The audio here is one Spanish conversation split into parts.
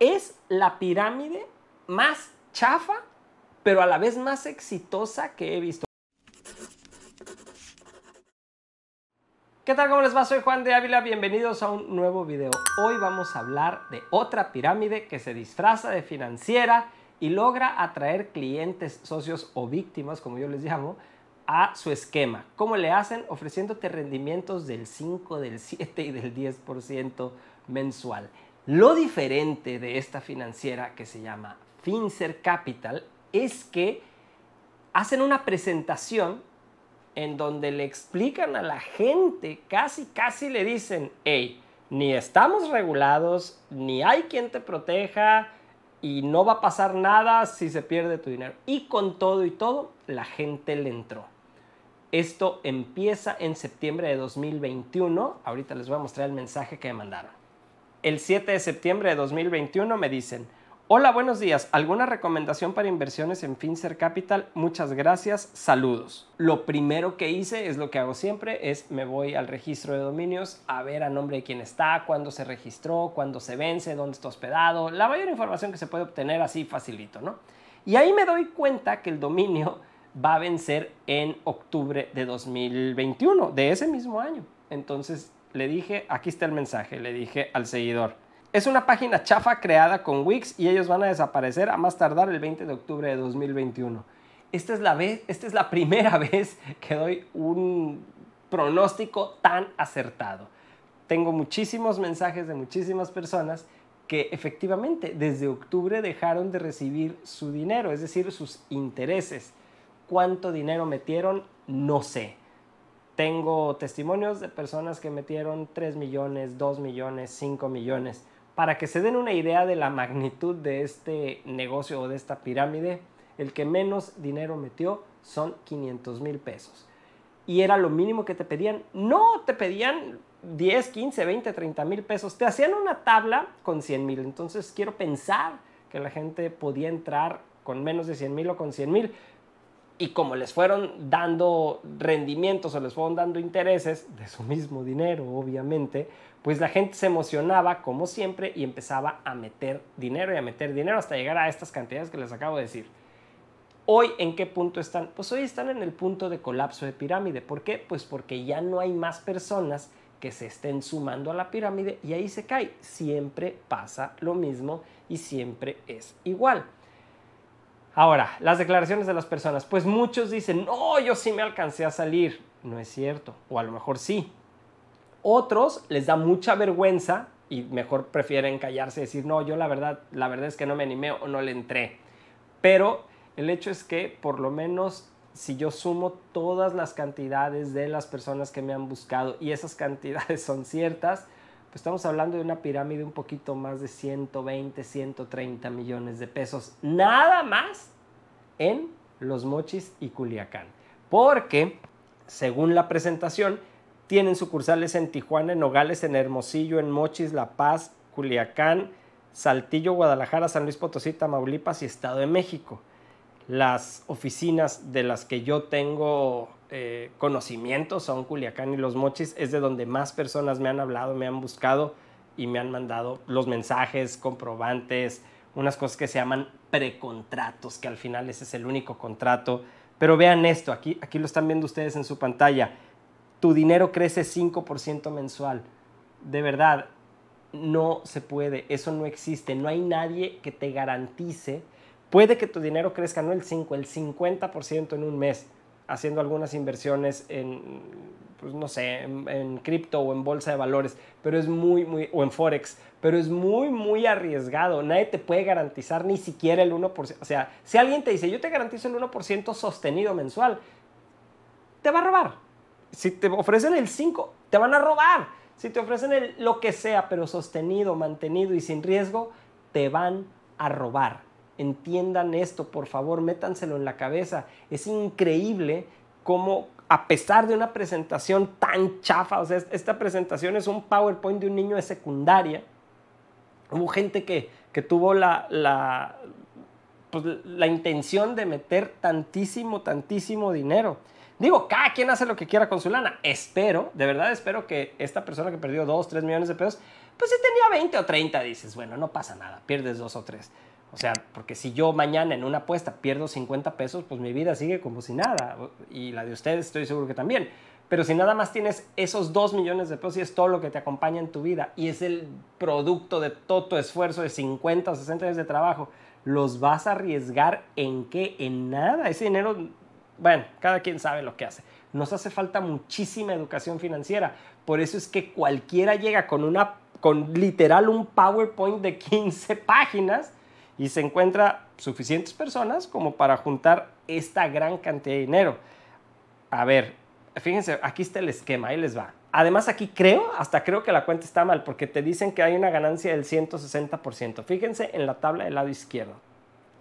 es la pirámide más chafa, pero a la vez más exitosa que he visto. ¿Qué tal? ¿Cómo les va? Soy Juan de Ávila, bienvenidos a un nuevo video. Hoy vamos a hablar de otra pirámide que se disfraza de financiera y logra atraer clientes, socios o víctimas, como yo les llamo, a su esquema. ¿Cómo le hacen? Ofreciéndote rendimientos del 5, del 7 y del 10% mensual. Lo diferente de esta financiera que se llama Fincer Capital es que hacen una presentación en donde le explican a la gente, casi casi le dicen, hey, ni estamos regulados, ni hay quien te proteja y no va a pasar nada si se pierde tu dinero. Y con todo y todo, la gente le entró. Esto empieza en septiembre de 2021. Ahorita les voy a mostrar el mensaje que me mandaron el 7 de septiembre de 2021 me dicen, hola, buenos días, ¿alguna recomendación para inversiones en Fincer Capital? Muchas gracias, saludos. Lo primero que hice es lo que hago siempre, es me voy al registro de dominios a ver a nombre de quién está, cuándo se registró, cuándo se vence, dónde está hospedado, la mayor información que se puede obtener así facilito, ¿no? Y ahí me doy cuenta que el dominio va a vencer en octubre de 2021, de ese mismo año. Entonces le dije, aquí está el mensaje, le dije al seguidor. Es una página chafa creada con Wix y ellos van a desaparecer a más tardar el 20 de octubre de 2021. Esta es la, vez, esta es la primera vez que doy un pronóstico tan acertado. Tengo muchísimos mensajes de muchísimas personas que efectivamente desde octubre dejaron de recibir su dinero, es decir, sus intereses. ¿Cuánto dinero metieron? No sé tengo testimonios de personas que metieron 3 millones, 2 millones, 5 millones. Para que se den una idea de la magnitud de este negocio o de esta pirámide, el que menos dinero metió son 500 mil pesos. Y era lo mínimo que te pedían. No, te pedían 10, 15, 20, 30 mil pesos. Te hacían una tabla con 100 mil. Entonces quiero pensar que la gente podía entrar con menos de 100 mil o con 100 mil y como les fueron dando rendimientos o les fueron dando intereses de su mismo dinero, obviamente, pues la gente se emocionaba como siempre y empezaba a meter dinero y a meter dinero hasta llegar a estas cantidades que les acabo de decir. Hoy en qué punto están? Pues hoy están en el punto de colapso de pirámide. ¿Por qué? Pues porque ya no hay más personas que se estén sumando a la pirámide y ahí se cae. Siempre pasa lo mismo y siempre es igual. Ahora, las declaraciones de las personas. Pues muchos dicen, no, yo sí me alcancé a salir. No es cierto, o a lo mejor sí. Otros les da mucha vergüenza y mejor prefieren callarse y decir, no, yo la verdad, la verdad es que no me animé o no le entré. Pero el hecho es que por lo menos si yo sumo todas las cantidades de las personas que me han buscado y esas cantidades son ciertas, estamos hablando de una pirámide un poquito más de 120, 130 millones de pesos, nada más en Los Mochis y Culiacán. Porque, según la presentación, tienen sucursales en Tijuana, en Nogales, en Hermosillo, en Mochis, La Paz, Culiacán, Saltillo, Guadalajara, San Luis Potosí, Tamaulipas y Estado de México. Las oficinas de las que yo tengo eh, conocimientos son Culiacán y Los Mochis. Es de donde más personas me han hablado, me han buscado y me han mandado los mensajes, comprobantes, unas cosas que se llaman precontratos, que al final ese es el único contrato. Pero vean esto, aquí, aquí lo están viendo ustedes en su pantalla. Tu dinero crece 5% mensual. De verdad, no se puede, eso no existe, no hay nadie que te garantice. Puede que tu dinero crezca no el 5, el 50% en un mes, haciendo algunas inversiones en, pues no sé, en, cripto o en bolsa de valores, pero es muy, muy, o en forex, pero es muy, muy arriesgado. Nadie te puede garantizar ni siquiera el 1%. O sea, si alguien te dice, yo te garantizo el 1% sostenido mensual, te va a robar. Si te ofrecen el 5, te van a robar. Si te ofrecen el, lo que sea, pero sostenido, mantenido y sin riesgo, te van a robar. Entiendan esto, por favor, métanselo en la cabeza. Es increíble cómo a pesar de una presentación tan chafa, o sea, esta presentación es un PowerPoint de un niño de secundaria, hubo gente que, que tuvo la, la, pues, la intención de meter tantísimo, tantísimo dinero. Digo, cada quien hace lo que quiera con su lana. Espero, de verdad espero que esta persona que perdió 2, 3 millones de pesos, pues si tenía 20 o 30, dices, bueno, no pasa nada, pierdes 2 o 3. O sea, porque si yo mañana en una apuesta pierdo 50 pesos, pues mi vida sigue como si nada. Y la de ustedes estoy seguro que también. Pero si nada más tienes esos 2 millones de pesos y es todo lo que te acompaña en tu vida y es el producto de todo tu esfuerzo de 50 o 60 días de trabajo, ¿los vas a arriesgar en qué? En nada. Ese dinero bueno, cada quien sabe lo que hace. Nos hace falta muchísima educación financiera. Por eso es que cualquiera llega con una con literal un PowerPoint de 15 páginas y se encuentra suficientes personas como para juntar esta gran cantidad de dinero. A ver, fíjense, aquí está el esquema, ahí les va. Además aquí creo, hasta creo que la cuenta está mal porque te dicen que hay una ganancia del 160%. Fíjense en la tabla del lado izquierdo.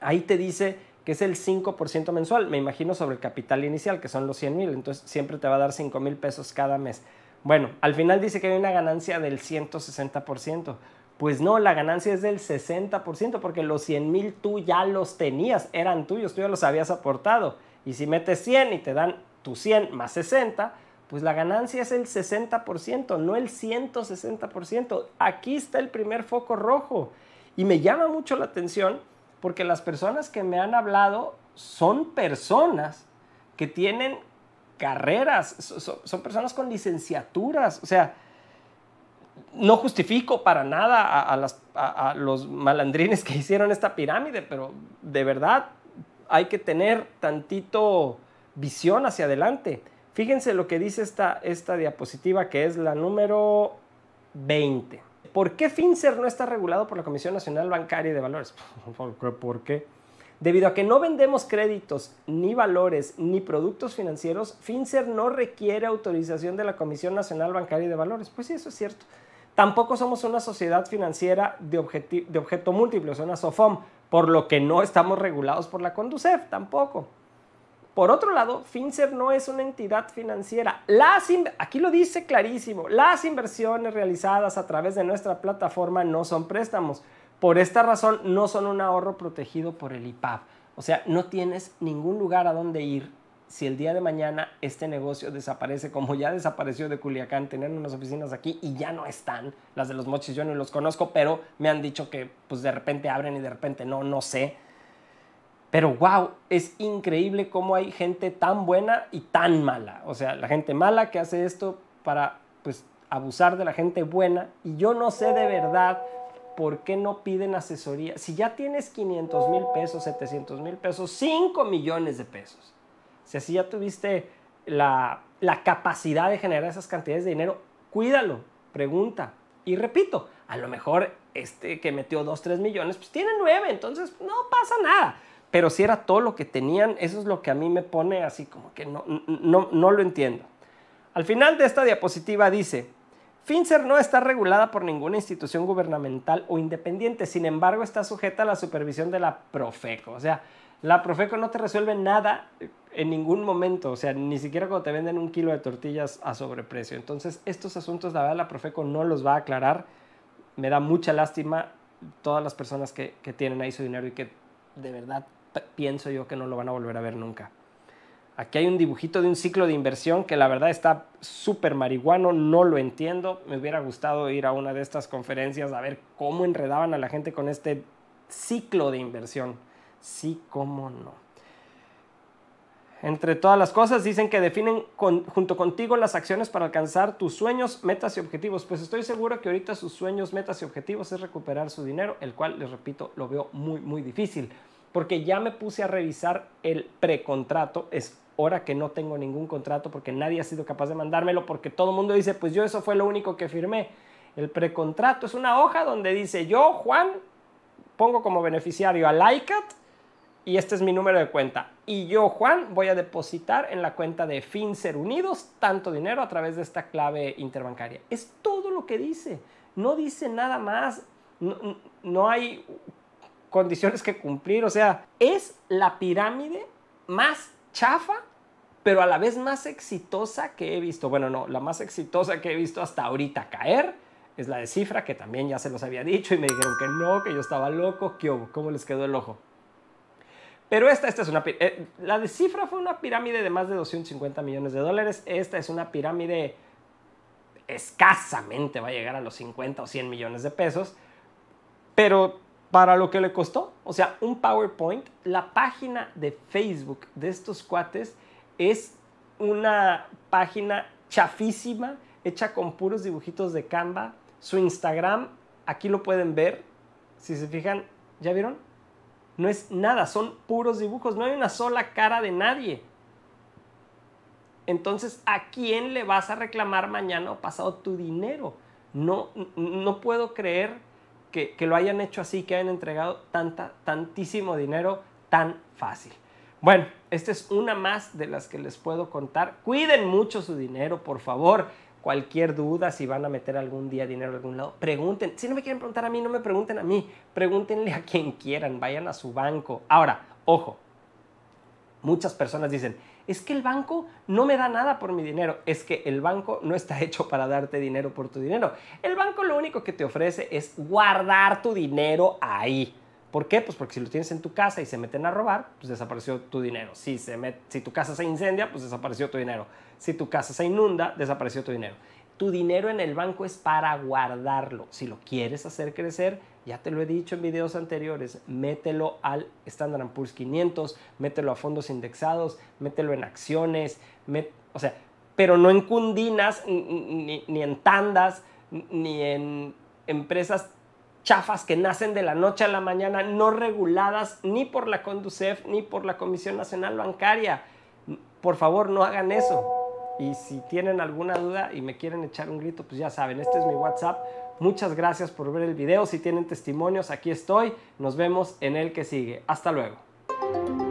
Ahí te dice que es el 5% mensual, me imagino sobre el capital inicial, que son los 100 mil, entonces siempre te va a dar 5 mil pesos cada mes. Bueno, al final dice que hay una ganancia del 160%. Pues no, la ganancia es del 60%, porque los 100 mil tú ya los tenías, eran tuyos, tú ya los habías aportado. Y si metes 100 y te dan tus 100 más 60, pues la ganancia es el 60%, no el 160%. Aquí está el primer foco rojo. Y me llama mucho la atención porque las personas que me han hablado son personas que tienen carreras, son, personas con licenciaturas, o sea, no justifico para nada a, los malandrines que hicieron esta pirámide, pero de verdad hay que tener tantito visión hacia adelante. Fíjense lo que dice esta, esta diapositiva que es la número 20. ¿Por qué FinCER no está regulado por la Comisión Nacional Bancaria y de Valores? ¿Por qué? Debido a que no vendemos créditos, ni valores, ni productos financieros, Finser no requiere autorización de la Comisión Nacional Bancaria y de Valores. Pues sí, eso es cierto. Tampoco somos una sociedad financiera de, de objeto múltiple, o una SOFOM, por lo que no estamos regulados por la CONDUCEF, tampoco. Por otro lado, FinCER no es una entidad financiera. Las aquí lo dice clarísimo, las inversiones realizadas a través de nuestra plataforma no son préstamos. Por esta razón, no son un ahorro protegido por el IPAP. O sea, no tienes ningún lugar a donde ir si el día de mañana este negocio desaparece, como ya desapareció de Culiacán, tener unas oficinas aquí y ya no están. Las de los mochis yo no los conozco, pero me han dicho que pues de repente abren y de repente no, no sé. Pero wow, es increíble cómo hay gente tan buena y tan mala. O sea, la gente mala que hace esto para pues abusar de la gente buena. Y yo no sé de verdad por qué no piden asesoría. Si ya tienes 500 mil pesos, 700 mil pesos, 5 millones de pesos. Si así ya tuviste la, la capacidad de generar esas cantidades de dinero, cuídalo, pregunta. Y repito, a lo mejor este que metió 2, 3 millones, pues tiene 9, entonces no pasa nada pero si era todo lo que tenían, eso es lo que a mí me pone así como que no, no, lo entiendo. Al final de esta diapositiva dice, FinCER no está regulada por ninguna institución gubernamental o independiente, sin embargo está sujeta a la supervisión de la Profeco. O sea, la Profeco no te resuelve nada en ningún momento, o sea, ni siquiera cuando te venden un kilo de tortillas a sobreprecio. Entonces, estos asuntos, la verdad, la Profeco no los va a aclarar. Me da mucha lástima todas las personas que, que tienen ahí su dinero y que de verdad pienso yo que no lo van a volver a ver nunca. Aquí hay un dibujito de un ciclo de inversión que la verdad está súper marihuano, no lo entiendo. Me hubiera gustado ir a una de estas conferencias a ver cómo enredaban a la gente con este ciclo de inversión. Sí, cómo no. Entre todas las cosas dicen que definen junto contigo las acciones para alcanzar tus sueños, metas y objetivos. Pues estoy seguro que ahorita sus sueños, metas y objetivos es recuperar su dinero, el cual, les repito, lo veo muy, muy difícil porque ya me puse a revisar el precontrato, es hora que no tengo ningún contrato porque nadie ha sido capaz de mandármelo, porque todo el mundo dice, pues yo eso fue lo único que firmé. El precontrato es una hoja donde dice, yo, Juan, pongo como beneficiario a LICAT y este es mi número de cuenta. Y yo, Juan, voy a depositar en la cuenta de Fincer Unidos tanto dinero a través de esta clave interbancaria. Es todo lo que dice. No dice nada más. no hay condiciones que cumplir. O sea, es la pirámide más chafa, pero a la vez más exitosa que he visto. Bueno, no, la más exitosa que he visto hasta ahorita caer es la de cifra, que también ya se los había dicho y me dijeron que no, que yo estaba loco, que ¿cómo les quedó el ojo? Pero esta, esta es una... Eh, la de cifra fue una pirámide de más de 250 millones de dólares. Esta es una pirámide escasamente va a llegar a los 50 o 100 millones de pesos. Pero para lo que le costó. O sea, un PowerPoint, la página de Facebook de estos cuates es una página chafísima, hecha con puros dibujitos de Canva. Su Instagram, aquí lo pueden ver. Si se fijan, ¿ya vieron? No es nada, son puros dibujos, no hay una sola cara de nadie. Entonces, ¿a quién le vas a reclamar mañana o pasado tu dinero? No, no puedo creer que, lo hayan hecho así, que hayan entregado tanta, tantísimo dinero tan fácil. Bueno, esta es una más de las que les puedo contar. Cuiden mucho su dinero, por favor. Cualquier duda, si van a meter algún día dinero de algún lado, pregunten. Si no me quieren preguntar a mí, no me pregunten a mí. Pregúntenle a quien quieran, vayan a su banco. Ahora, ojo, muchas personas dicen, es que el banco no me da nada por mi dinero, es que el banco no está hecho para darte dinero por tu dinero. El banco lo único que te ofrece es guardar tu dinero ahí. ¿Por qué? Pues porque si lo tienes en tu casa y se meten a robar, pues desapareció tu dinero. Si, se si tu casa se incendia, pues desapareció tu dinero. Si tu casa se inunda, desapareció tu dinero. Tu dinero en el banco es para guardarlo. Si lo quieres hacer crecer, ya te lo he dicho en videos anteriores, mételo al Standard Poor's 500, mételo a fondos indexados, mételo en acciones, o sea, pero no en cundinas, ni, ni en tandas, ni en empresas chafas que nacen de la noche a la mañana, no reguladas ni por la Conducef ni por la Comisión Nacional Bancaria. Por favor, no hagan eso. Y si tienen alguna duda y me quieren echar un grito, pues ya saben, este es mi WhatsApp. Muchas gracias por ver el video. Si tienen testimonios, aquí estoy. Nos vemos en el que sigue. Hasta luego.